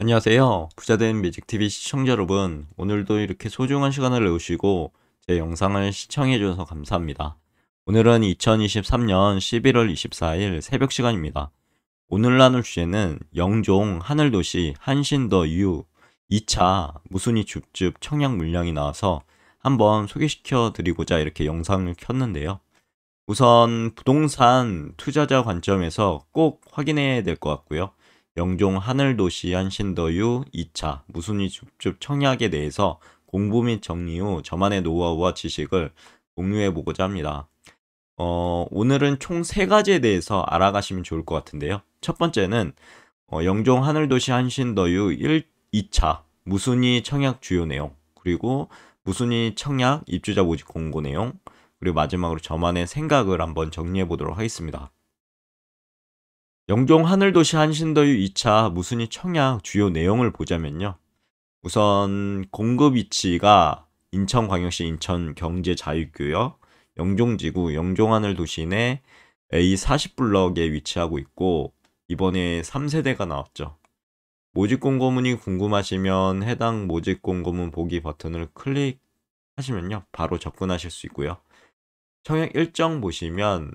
안녕하세요. 부자된 뮤직 t v 시청자 여러분, 오늘도 이렇게 소중한 시간을 내우시고제 영상을 시청해주셔서 감사합니다. 오늘은 2023년 11월 24일 새벽 시간입니다. 오늘 나눌 주제는 영종, 하늘도시, 한신더 유, 2차 무순이 줍줍 청약 물량이 나와서 한번 소개시켜 드리고자 이렇게 영상을 켰는데요. 우선 부동산 투자자 관점에서 꼭 확인해야 될 것 같고요. 영종 하늘도시 한신더유 2차 무순위 줍줍 청약에 대해서 공부 및 정리 후 저만의 노하우와 지식을 공유해보고자 합니다. 어, 오늘은 총3가지에 대해서 알아가시면 좋을 것 같은데요. 첫 번째는 어, 영종 하늘도시 한신더유 1, 2차 무순위 청약 주요 내용 그리고 무순위 청약 입주자 모집 공고 내용 그리고 마지막으로 저만의 생각을 한번 정리해 보도록 하겠습니다. 영종 하늘도시 한신더유 2차 무순이 청약 주요 내용을 보자면요. 우선 공급 위치가 인천광역시 인천경제자유교역 영종지구 영종하늘도시 내 A40블럭에 위치하고 있고 이번에 3세대가 나왔죠. 모집 공고문이 궁금하시면 해당 모집 공고문 보기 버튼을 클릭하시면요. 바로 접근하실 수 있고요. 청약 일정 보시면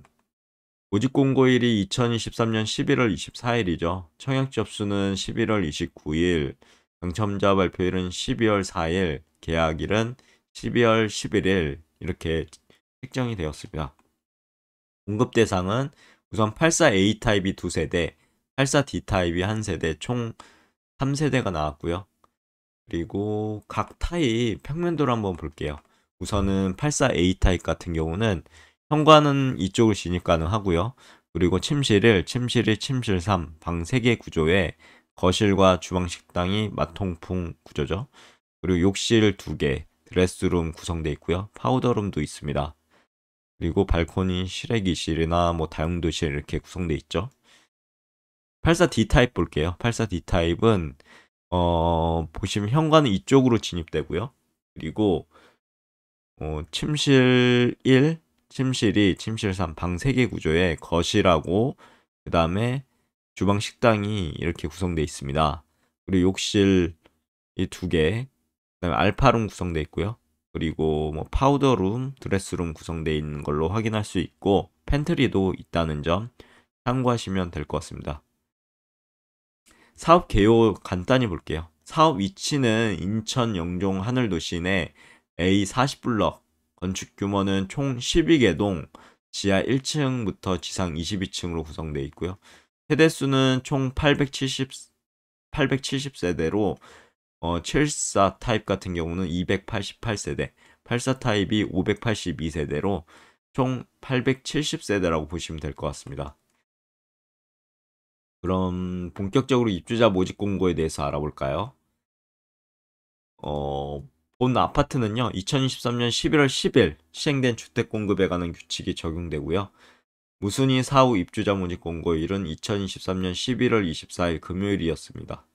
모집공고일이 2023년 11월 24일이죠. 청약 접수는 11월 29일, 당첨자 발표일은 12월 4일, 계약일은 12월 11일 이렇게 책정이 되었습니다. 공급 대상은 우선 84A 타입이 2세대, 84D 타입이 1세대 총 3세대가 나왔고요. 그리고 각 타입 평면도를 한번 볼게요. 우선은 84A 타입 같은 경우는 현관은 이쪽을 진입 가능하고요. 그리고 침실을 침실 1, 침실 3, 방 3개 구조에 거실과 주방 식당이 마통풍 구조죠. 그리고 욕실 2개, 드레스룸 구성되어 있고요. 파우더룸도 있습니다. 그리고 발코니 실외기실이나 뭐 다용도실 이렇게 구성되어 있죠. 84D 타입 볼게요. 84D 타입은 어, 보시면 현관은 이쪽으로 진입되고요. 그리고 어, 침실 1, 침실이 침실 3방 3개 구조에 거실하고 그 다음에 주방 식당이 이렇게 구성되어 있습니다. 그리고 욕실 이두 개, 그다음에 알파룸 구성되어 있고요. 그리고 뭐 파우더룸, 드레스룸 구성되어 있는 걸로 확인할 수 있고 팬트리도 있다는 점 참고하시면 될 것 같습니다. 사업 개요 간단히 볼게요. 사업 위치는 인천 영종 하늘도시내 A40블럭 건축 규모는 총 12개 동, 지하 1층부터 지상 22층으로 구성되어 있고요. 세대수는 총 870, 870세대로 어, 74 타입 같은 경우는 288세대, 84 타입이 582세대로 총 870세대라고 보시면 될 것 같습니다. 그럼 본격적으로 입주자 모집 공고에 대해서 알아볼까요? 어, 본 아파트는요, 2023년 11월 10일 시행된 주택 공급에 관한 규칙이 적용되고요. 무순위 사후 입주자 모집 공고일은 2023년 11월 24일 금요일이었습니다.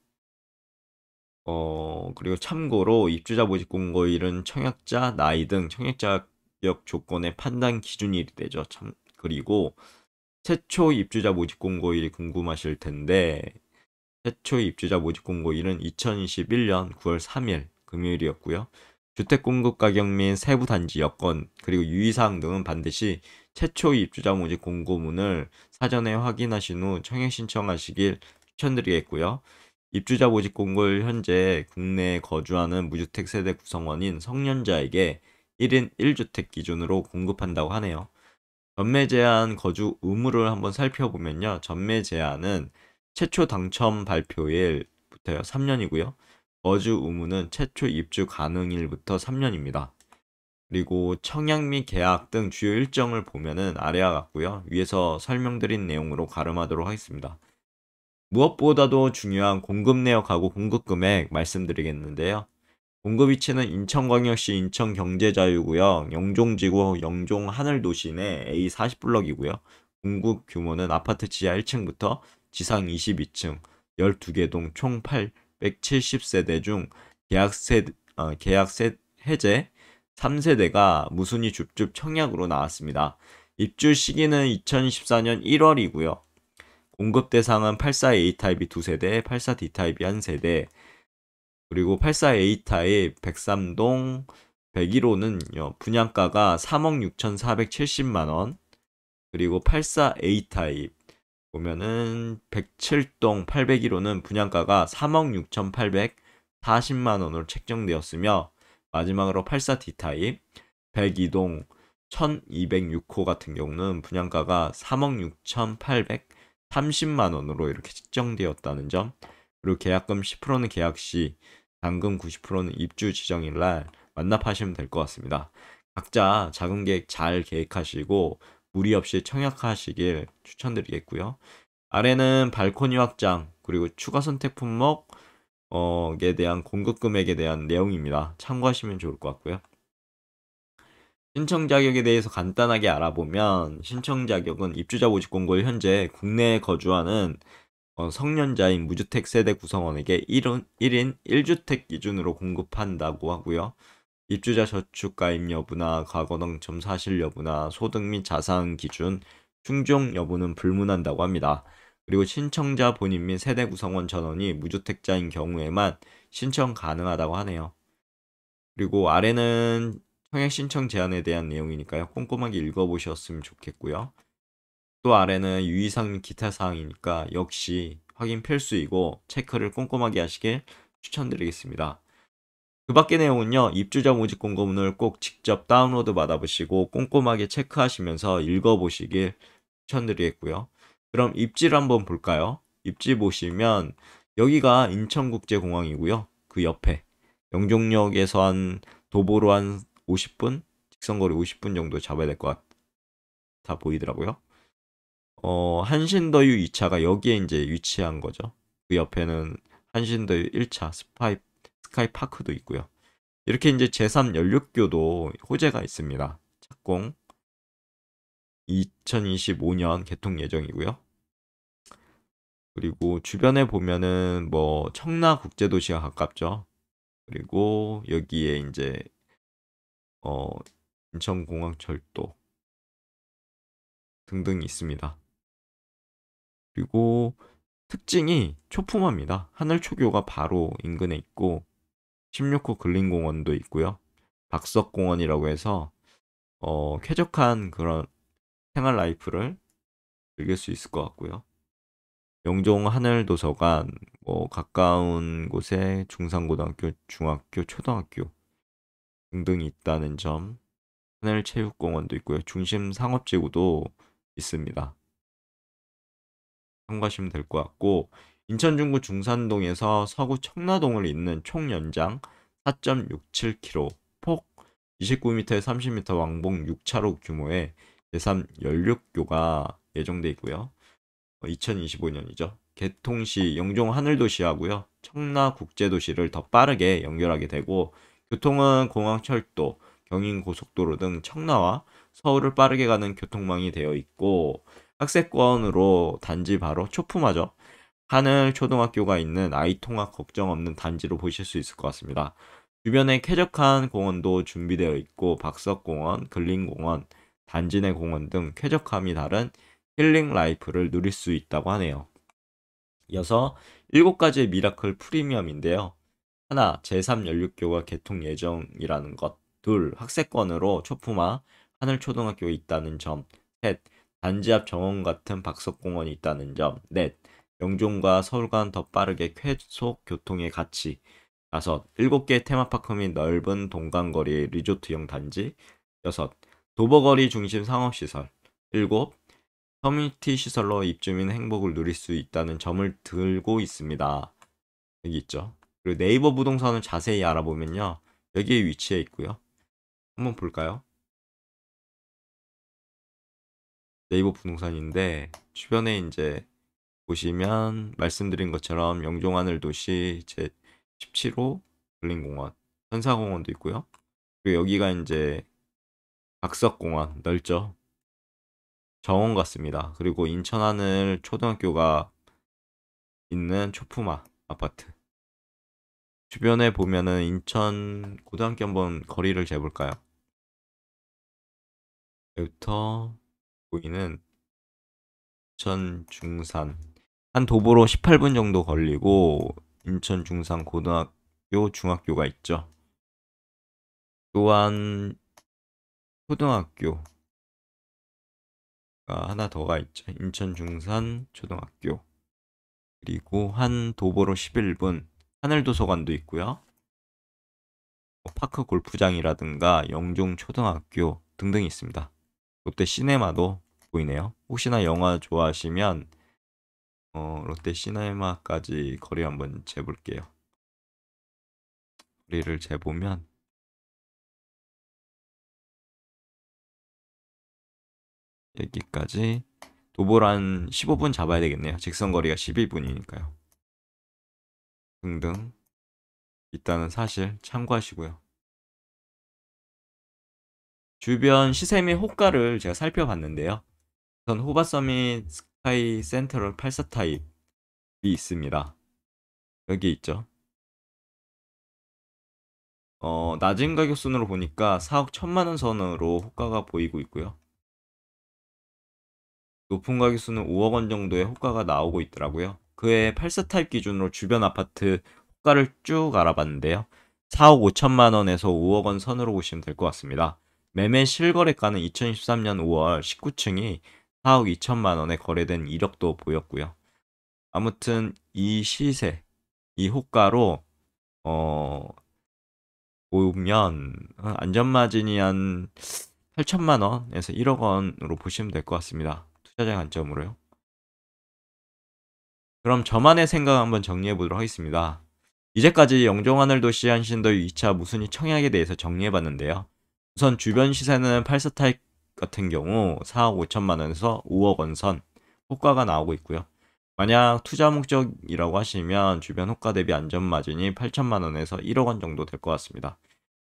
어, 그리고 참고로 입주자 모집 공고일은 청약자 나이 등 청약자 역 조건의 판단 기준일이 되죠. 참 그리고 최초 입주자 모집 공고일이 궁금하실 텐데 최초 입주자 모집 공고일은 2021년 9월 3일 금요일이었고요. 주택 공급 가격 및 세부 단지 여건 그리고 유의사항 등은 반드시 최초 입주자 모집 공고문을 사전에 확인하신 후 청약 신청하시길 추천드리겠고요. 입주자 모집 공고를 현재 국내에 거주하는 무주택 세대 구성원인 성년자에게 1인 1주택 기준으로 공급한다고 하네요. 전매 제한 거주 의무를 한번 살펴보면요. 전매 제한은 최초 당첨 발표일부터요. 3년이고요. 어주 의무는 최초 입주 가능일부터 3년입니다. 그리고 청약 및 계약 등 주요 일정을 보면은 아래와 같고요. 위에서 설명드린 내용으로 가름하도록 하겠습니다. 무엇보다도 중요한 공급 내역하고 공급 금액 말씀드리겠는데요. 공급 위치는 인천광역시 인천경제자유구역 영종지구 영종하늘도시 내 A40블럭이고요. 공급 규모는 아파트 지하 1층부터 지상 22층 12개 동총8 670세대 중 계약세, 어, 계약세 해제 3세대가 무순위 줍줍 청약으로 나왔습니다. 입주 시기는 2 0 1 4년 1월이고요. 공급 대상은 84A 타입이 2세대, 84D 타입이 1세대, 그리고 84A 타입 103동 101호는 분양가가 3억 6,470만원, 그리고 84A 타입 보면은 107동 801호는 분양가가 3억 6,840만 원으로 책정되었으며 마지막으로 84D 타입 102동 1206호 같은 경우는 분양가가 3억 6,830만 원으로 이렇게 책정되었다는 점 그리고 계약금 10%는 계약 시당금 90%는 입주 지정일 날 만납하시면 될 것 같습니다. 각자 자금 계획 잘 계획하시고 무리 없이 청약하시길 추천드리겠고요. 아래는 발코니 확장 그리고 추가 선택 품목 어, 에 대한 공급 금액에 대한 내용입니다. 참고하시면 좋을 것 같고요. 신청 자격에 대해서 간단하게 알아보면 신청 자격은 입주자 모집 공고를 현재 국내에 거주하는 어, 성년자인 무주택 세대 구성원에게 1인 1주택 기준으로 공급한다고 하고요. 입주자 저축 가입 여부나 과거 당점 사실 여부나 소득 및 자산 기준, 충족 여부는 불문한다고 합니다. 그리고 신청자 본인 및 세대 구성원 전원이 무주택자인 경우에만 신청 가능하다고 하네요. 그리고 아래는 청약 신청 제한에 대한 내용이니까요. 꼼꼼하게 읽어보셨으면 좋겠고요. 또 아래는 유의사항 및 기타 사항이니까 역시 확인 필수이고 체크를 꼼꼼하게 하시길 추천드리겠습니다. 그 밖의 내용은요, 입주자 모집 공고문을 꼭 직접 다운로드 받아보시고 꼼꼼하게 체크하시면서 읽어보시길 추천드리겠고요. 그럼 입지를 한번 볼까요? 입지 보시면 여기가 인천국제공항이고요. 그 옆에 영종역에서 한 도보로 한 50분? 직선거리 50분 정도 잡아야 될 것 같아 보이더라고요. 어, 한신더유 2차가 여기에 이제 위치한 거죠. 그 옆에는 한신더유 1차 스파이 스카이 파크도 있고요. 이렇게 이제 제3연륙교도 호재가 있습니다. 착공 2025년 개통 예정이고요. 그리고 주변에 보면은 뭐 청라 국제도시가 가깝죠. 그리고 여기에 이제 어 인천공항철도 등등이 있습니다. 그리고 특징이 초품화입니다. 하늘 초교가 바로 인근에 있고 16호 근린공원도 있고요. 박석공원이라고 해서 어, 쾌적한 그런 생활 라이프를 즐길 수 있을 것 같고요. 영종 하늘도서관, 뭐 가까운 곳에 중산고등학교, 중학교, 초등학교 등등이 있다는 점, 하늘체육공원도 있고요. 중심 상업지구도 있습니다. 참고하시면 될 것 같고 인천 중구 중산동에서 서구 청라동을 잇는 총 연장 4.67km, 폭 29m에 30m 왕복 6차로 규모의 제3 연륙교가 예정돼 있고요. 2025년이죠. 어, 개통시 영종 하늘도시하고요. 청라국제도시를 더 빠르게 연결하게 되고 교통은 공항철도, 경인고속도로 등 청라와 서울을 빠르게 가는 교통망이 되어 있고 학세권으로 단지 바로 초품하죠. 하늘 초등학교가 있는 아이 통학 걱정 없는 단지로 보실 수 있을 것 같습니다. 주변에 쾌적한 공원도 준비되어 있고 박석공원, 근린공원, 단지 내 공원 등 쾌적함이 다른 힐링 라이프를 누릴 수 있다고 하네요. 이어서 7가지의 미라클 프리미엄인데요. 하나, 제3연륙교가 개통 예정이라는 것. 둘, 학세권으로 초품화, 하늘초등학교에 있다는 점. 셋, 단지 앞 정원 같은 박석공원이 있다는 점. 넷, 영종과 서울 간 더 빠르게 쾌속 교통의 가치. 다섯 일곱 개 테마파크 및 넓은 동강거리 리조트형 단지 여섯 도보거리 중심 상업시설 일곱 커뮤니티 시설로 입주민 행복을 누릴 수 있다는 점을 들고 있습니다. 여기 있죠. 그리고 네이버 부동산을 자세히 알아보면요. 여기에 위치해 있고요. 한번 볼까요? 네이버 부동산인데 주변에 이제 보시면 말씀드린 것처럼 영종하늘 도시 제 17호 근린공원, 현사공원도 있고요. 그리고 여기가 이제 박석공원 넓죠. 정원 같습니다. 그리고 인천하늘 초등학교가 있는 초품아 아파트. 주변에 보면은 인천 고등학교 한번 거리를 재볼까요? 여기부터 보이는 인천 중산 한 도보로 18분 정도 걸리고 인천 중산 고등학교 중학교가 있죠. 또한 초등학교 가 하나 더가 있죠. 인천 중산 초등학교. 그리고 한 도보로 11분 하늘도서관도 있고요. 뭐 파크 골프장이라든가 영종 초등학교 등등 있습니다. 롯데 시네마도 보이네요. 혹시나 영화 좋아하시면 어, 롯데 시네마까지 거리 한번 재볼게요. 거리를 재보면 여기까지 도보란 15분 잡아야 되겠네요. 직선 거리가 12분이니까요. 등등 일단은 사실 참고하시고요. 주변 시세 및 호가를 제가 살펴봤는데요. 우선 호바섬이 타이 센터럴 84 타입이 있습니다. 여기 있죠. 어, 낮은 가격 순으로 보니까 4억 1천만 원 선으로 호가가 보이고 있고요. 높은 가격 순은 5억 원 정도의 호가가 나오고 있더라고요. 그의 84타입 기준으로 주변 아파트 호가를 쭉 알아봤는데요. 4억 5천만 원에서 5억 원 선으로 보시면 될 것 같습니다. 매매 실거래가는 2013년 5월 19층이 4억 2천만 원에 거래된 이력도 보였고요. 아무튼 이 시세, 이 호가로 어 보면 안전마진이 한 8천만 원에서 1억 원으로 보시면 될 것 같습니다. 투자자 관점으로요. 그럼 저만의 생각 한번 정리해 보도록 하겠습니다. 이제까지 영종하늘 도시 한신도 2차 무순위 청약에 대해서 정리해 봤는데요. 우선 주변 시세는 8사 타입 같은 경우 4억 5천만 원에서 5억 원선효과가 나오고 있고요. 만약 투자 목적이라고 하시면 주변 호가 대비 안전마진이 8천만 원에서 1억 원 정도 될 것 같습니다.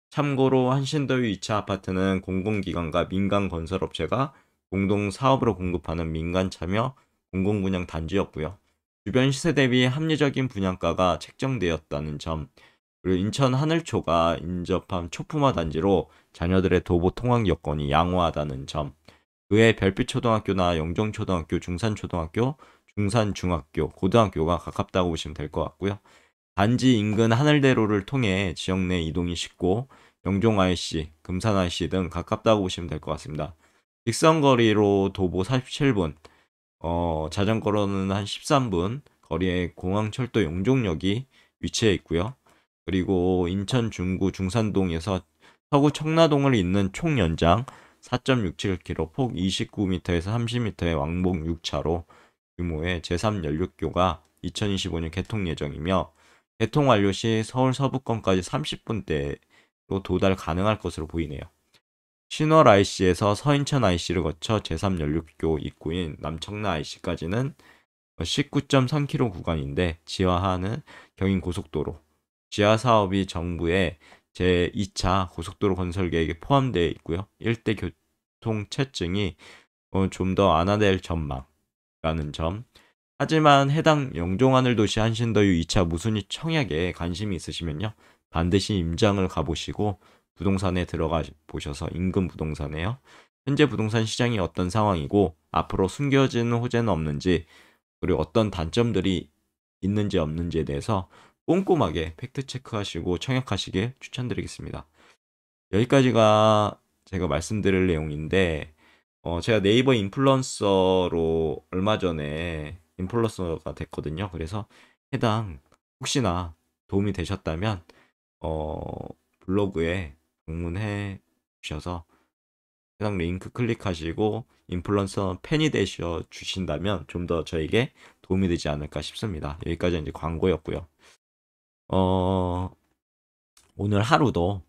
참고로 한신도유 2차 아파트는 공공기관과 민간 건설업체가 공동 사업으로 공급하는 민간 참여 공공분양 단지였고요. 주변 시세 대비 합리적인 분양가가 책정되었다는 점, 그리고 인천 하늘초가 인접한 초품화 단지로 자녀들의 도보 통학 여건이 양호하다는 점. 그외 별빛초등학교나 영종초등학교, 중산초등학교, 중산중학교, 고등학교가 가깝다고 보시면 될 것 같고요. 단지 인근 하늘대로를 통해 지역 내 이동이 쉽고 영종 IC, 금산 IC 등 가깝다고 보시면 될 것 같습니다. 직선거리로 도보 47분, 어, 자전거로는 한 13분 거리에 공항철도 용종역이 위치해 있고요. 그리고 인천 중구 중산동에서 서구 청라동을 잇는 총 연장 4.67km 폭 29m에서 30m의 왕복 6차로 규모의 제3연륙교가 2025년 개통 예정이며 개통 완료 시 서울 서부권까지 30분대로 도달 가능할 것으로 보이네요. 신월 IC에서 서인천 IC를 거쳐 제3연륙교 입구인 남청라 IC까지는 19.3km 구간인데 지하하는 경인고속도로 지하 사업이 정부의 제2차 고속도로 건설 계획에 포함되어 있고요. 일대 교통체증이 어, 좀더 안화될 전망이라는 점. 하지만 해당 영종하늘 도시 한신더유 2차 무순위 청약에 관심이 있으시면요. 반드시 임장을 가보시고 부동산에 들어가 보셔서 임금 부동산에요. 현재 부동산 시장이 어떤 상황이고 앞으로 숨겨진 호재는 없는지 그리고 어떤 단점들이 있는지 없는지에 대해서 꼼꼼하게 팩트 체크하시고 청약하시길 추천드리겠습니다. 여기까지가 제가 말씀드릴 내용인데 어, 제가 네이버 인플루언서로 얼마 전에 인플루언서가 됐거든요. 그래서 해당 혹시나 도움이 되셨다면 어, 블로그에 방문해 주셔서 해당 링크 클릭하시고 인플루언서 팬이 되셔 주신다면 좀 더 저에게 도움이 되지 않을까 싶습니다. 여기까지 이제 광고였고요. 어, 오늘 하루도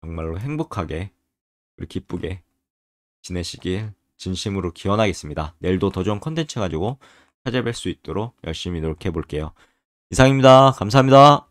정말로 행복하게 그리고 기쁘게 지내시길 진심으로 기원하겠습니다. 내일도 더 좋은 컨텐츠 가지고 찾아뵐 수 있도록 열심히 노력해 볼게요. 이상입니다. 감사합니다.